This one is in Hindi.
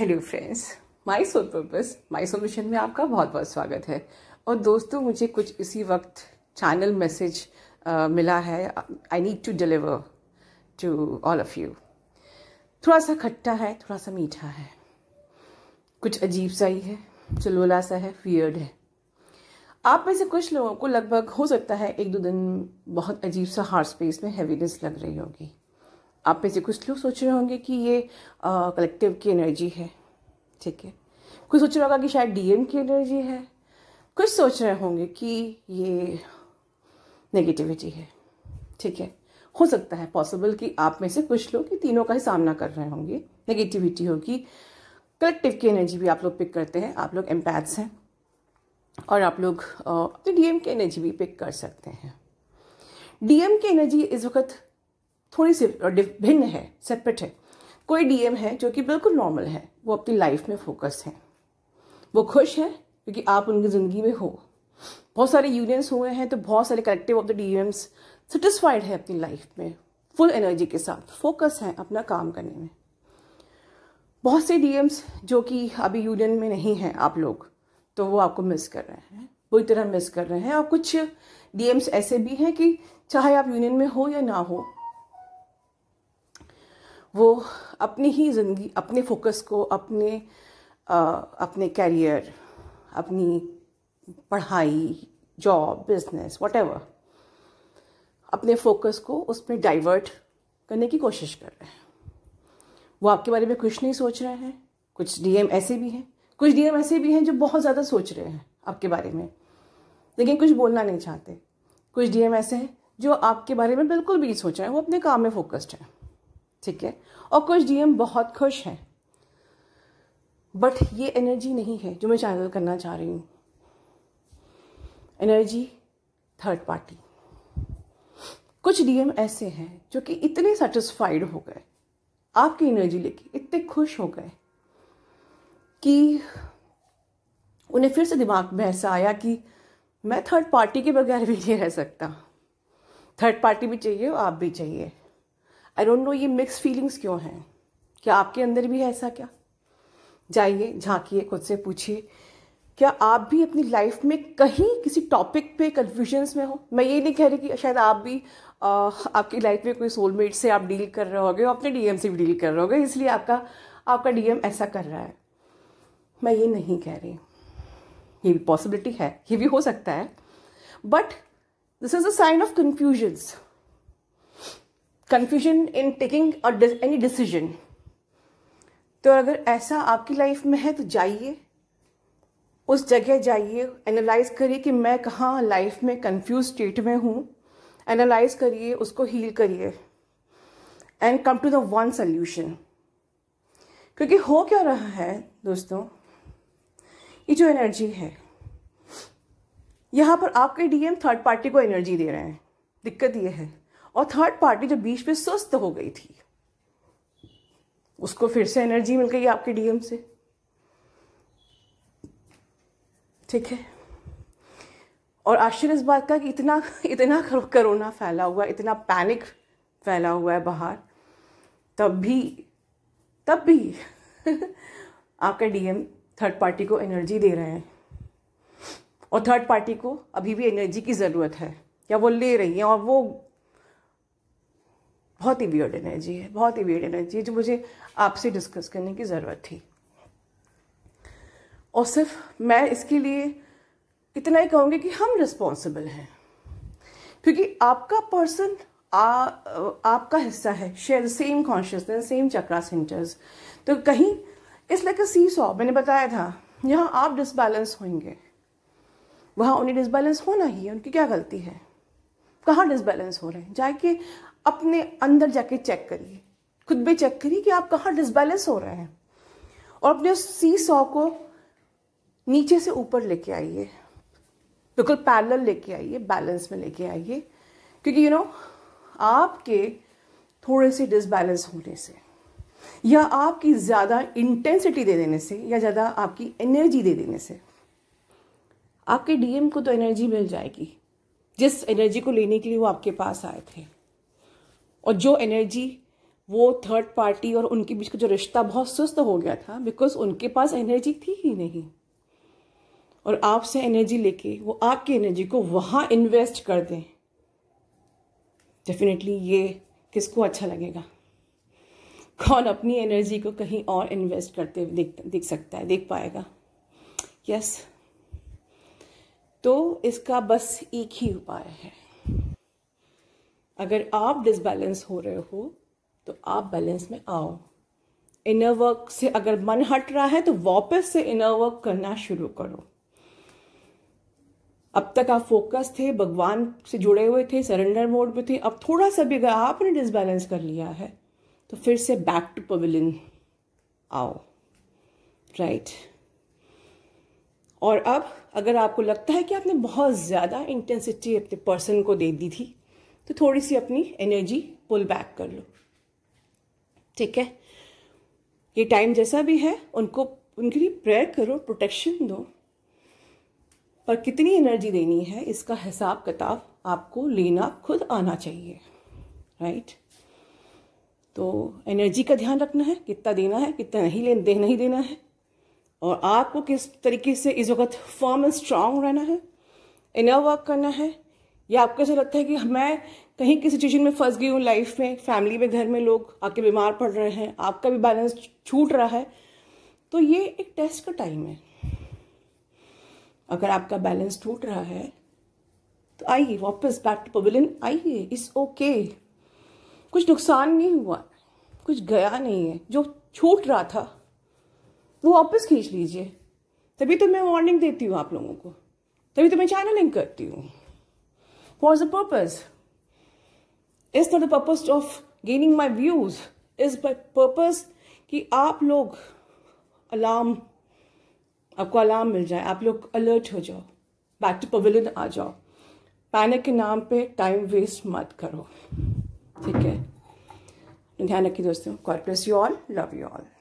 Hello friends my sole purpose my solution में आपका बहुत बहुत स्वागत है और दोस्तों मुझे कुछ इसी वक्त चैनल मैसेज मिला है I need to deliver to all of you थोड़ा सा खट्टा है थोड़ा सा मीठा है कुछ अजीब सा ही है चलोला सा है फियर्ड है आप में से कुछ लोगों को लगभग हो सकता है एक दो दिन बहुत अजीब सा हार्ट स्पेस में हैवीनेस लग रही होगी आप में से कुछ लोग सोच रहे होंगे कि ये कलेक्टिव की एनर्जी है ठीक है कुछ सोच रहा होगा कि शायद डीएम की एनर्जी है कुछ सोच रहे होंगे कि ये नेगेटिविटी है ठीक है हो सकता है पॉसिबल कि आप में से कुछ लोग तीनों का ही सामना कर रहे होंगे नेगेटिविटी होगी कलेक्टिव की एनर्जी भी आप लोग पिक करते हैं आप लोग एम्पैथ्स हैं और आप लोग अपने डीएम की एनर्जी भी पिक कर सकते हैं डीएम की एनर्जी इस वक्त थोड़ी सी भिन्न है सेपरेट है कोई डीएम है जो कि बिल्कुल नॉर्मल है वो अपनी लाइफ में फोकस है वो खुश है क्योंकि आप उनकी ज़िंदगी में हो बहुत सारे यूनियंस हुए हैं तो बहुत सारे collective of the dissatisfied है अपनी लाइफ में फुल एनर्जी के साथ फोकस है अपना काम करने में बहुत से डी जो कि अभी यूनियन में नहीं है आप लोग तो वो आपको मिस कर रहे हैं बुरी तरह मिस कर रहे हैं और कुछ डीएम्स ऐसे भी हैं कि चाहे आप यूनियन में हो या ना हो वो अपनी ही ज़िंदगी अपने फोकस को अपने आ, अपने कैरियर अपनी पढ़ाई जॉब बिजनेस वट अपने फोकस को उसमें डाइवर्ट करने की कोशिश कर रहे हैं वो आपके बारे में कुछ नहीं सोच रहे हैं कुछ डीएम ऐसे भी हैं कुछ डीएम ऐसे भी हैं जो बहुत ज़्यादा सोच रहे हैं आपके बारे में लेकिन कुछ बोलना नहीं चाहते कुछ डीएम ऐसे हैं जो आपके बारे में बिल्कुल भी नहीं सोच रहे हैं वो अपने काम में फोकस्ड हैं ठीक है और कुछ डीएम बहुत खुश हैं बट ये एनर्जी नहीं है जो मैं चैनल करना चाह रही हूँ एनर्जी थर्ड पार्टी कुछ डीएम ऐसे हैं जो कि इतने सेटिस्फाइड हो गए आपकी एनर्जी लेके इतने खुश हो गए कि उन्हें फिर से दिमाग में ऐसा आया कि मैं थर्ड पार्टी के बगैर भी नहीं रह सकता थर्ड पार्टी भी चाहिए और आप भी चाहिए आई डोंट नो ये मिक्स फीलिंग्स क्यों हैं क्या आपके अंदर भी है ऐसा क्या जाइए झांकिए खुद से पूछिए क्या आप भी अपनी लाइफ में कहीं किसी टॉपिक पे कन्फ्यूजन्स में हो मैं ये नहीं कह रही कि शायद आप भी आ, आपकी लाइफ में कोई सोलमेट से आप डील कर रहे होगे अपने डीएम से भी डील कर रहे होगे इसलिए आपका आपका डीएम ऐसा कर रहा है मैं ये नहीं कह रही ये भी पॉसिबिलिटी है ये भी हो सकता है but this is a sign of confusions confusion in taking any decision तो अगर ऐसा आपकी लाइफ में है तो जाइए उस जगह जाइए एनालाइज करिए कि मैं कहाँ लाइफ में कंफ्यूज स्टेट में हूँ एनालाइज करिए उसको हील करिए and come to the one solution क्योंकि हो क्या रहा है दोस्तों ये जो एनर्जी है यहाँ पर आपके डीएम थर्ड पार्टी को एनर्जी दे रहे हैं दिक्कत ये है और थर्ड पार्टी जो बीच में सुस्त हो गई थी उसको फिर से एनर्जी मिल गई आपके डीएम से ठीक है और आश्चर्य इस बात का कि इतना इतना कोरोना फैला हुआ इतना पैनिक फैला हुआ है बाहर तब भी तब भी आपका डीएम थर्ड पार्टी को एनर्जी दे रहे हैं और थर्ड पार्टी को अभी भी एनर्जी की ज़रूरत है या वो ले रही है और वो बहुत ही वियर्ड एनर्जी है बहुत ही वियर्ड एनर्जी है जो मुझे आपसे डिस्कस करने की ज़रूरत थी और सिर्फ मैं इसके लिए इतना ही कहूँगी कि हम रिस्पॉन्सिबल हैं क्योंकि आपका पर्सन आ, आपका हिस्सा है share same consciousness same chakra centres तो कहीं इस लाइक सी सॉ मैंने बताया था यहाँ आप डिसबैलेंस होंगे वहाँ उन्हें डिसबैलेंस होना ही है उनकी क्या गलती है कहाँ डिसबैलेंस हो रहे हैं जाके अपने अंदर जाके चेक करिए खुद भी चेक करिए कि आप कहाँ डिसबैलेंस हो रहे हैं और अपने सी सौ को नीचे से ऊपर लेके आइए बिल्कुल पैरल लेके आइए बैलेंस में लेके आइए क्योंकि यू you नो know, आपके थोड़े से डिसबैलेंस होने से या आपकी ज़्यादा इंटेंसिटी दे देने से या ज़्यादा आपकी एनर्जी दे देने से आपके डीएम को तो एनर्जी मिल जाएगी जिस एनर्जी को लेने के लिए वो आपके पास आए थे और जो एनर्जी वो थर्ड पार्टी और उनके बीच का जो रिश्ता बहुत सुस्त हो गया था बिकॉज उनके पास एनर्जी थी ही नहीं और आपसे एनर्जी लेके वो आपकी एनर्जी को वहाँ इन्वेस्ट कर दें डेफिनेटली ये किसको अच्छा लगेगा कौन अपनी एनर्जी को कहीं और इन्वेस्ट करते देख देख सकता है देख पाएगा यस yes. तो इसका बस एक ही उपाय है अगर आप डिसबैलेंस हो रहे हो तो आप बैलेंस में आओ इनर वर्क से अगर मन हट रहा है तो वापस से इनर वर्क करना शुरू करो अब तक आप फोकस थे भगवान से जुड़े हुए थे सरेंडर मोड पे थे अब थोड़ा सा भी अगर आपने डिसबैलेंस कर लिया है तो फिर से बैक टू पविलियन आओ राइट right. और अब अगर आपको लगता है कि आपने बहुत ज़्यादा इंटेंसिटी अपने पर्सन को दे दी थी तो थोड़ी सी अपनी एनर्जी पुल बैक कर लो ठीक है ये टाइम जैसा भी है उनको उनके लिए प्रेयर करो प्रोटेक्शन दो पर कितनी एनर्जी देनी है इसका हिसाब किताब आपको लेना खुद आना चाहिए राइट तो एनर्जी का ध्यान रखना है कितना देना है कितना नहीं ले दे, नहीं देना है और आपको किस तरीके से इस वक्त फॉर्म एंड स्ट्रांग रहना है इनर वर्क करना है या आपको ऐसा लगता है कि मैं कहीं किसी सिचुएशन में फंस गई हूँ लाइफ में फैमिली में घर में लोग आपके बीमार पड़ रहे हैं आपका भी बैलेंस छूट रहा है तो ये एक टेस्ट का टाइम है अगर आपका बैलेंस टूट रहा है तो आइए वापस बैक टू पवेलियन आइए इस ओके कुछ नुकसान नहीं हुआ कुछ गया नहीं है जो छूट रहा था वो वापस खींच लीजिए तभी तो मैं वार्निंग देती हूँ आप लोगों को तभी तो मैं चैनलिंग करती हूँ What's the purpose? Is not the purpose of gaining my views. Is by purpose कि आप लोग अलार्म आपको अलार्म मिल जाए आप लोग अलर्ट हो जाओ बैक टू पवेलियन आ जाओ पैनिक के नाम पे टाइम वेस्ट मत करो ठीक है ध्यान रखिए दोस्तों God bless you all love you all